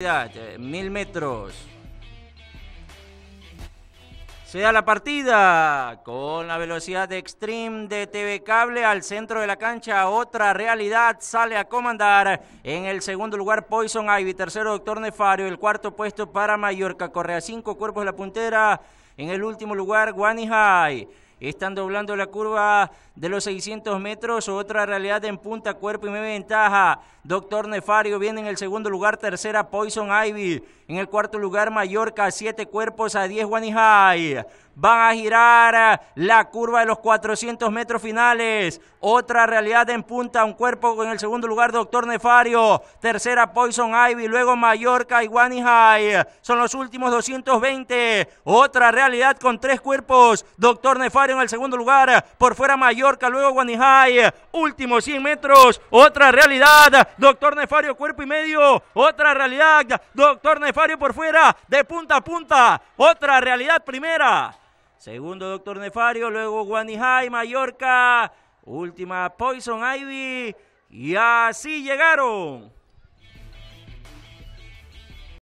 Eh, mil metros. Se da la partida con la velocidad de Extreme de TV Cable al centro de la cancha. Otra realidad sale a comandar. En el segundo lugar, Poison Ivy. Tercero, Doctor Nefario. El cuarto puesto para Mallorca. Correa cinco cuerpos de la puntera. En el último lugar, Guani High. Están doblando la curva de los 600 metros. Otra realidad en punta, cuerpo y media ventaja. Doctor Nefario viene en el segundo lugar. Tercera, Poison Ivy. En el cuarto lugar, Mallorca. Siete cuerpos a 10, Guanijay. Van a girar la curva de los 400 metros finales. Otra realidad en punta, un cuerpo en el segundo lugar, Doctor Nefario. Tercera, Poison Ivy. Luego Mallorca y High. Son los últimos 220. Otra realidad con tres cuerpos, Doctor Nefario en el segundo lugar. Eh, por fuera Mallorca, luego Guanijay. Eh, último 100 metros. Otra realidad. Doctor Nefario, cuerpo y medio. Otra realidad. Doctor Nefario por fuera. De punta a punta. Otra realidad primera. Segundo Doctor Nefario, luego Guanijay, Mallorca. Última Poison Ivy. Y así llegaron.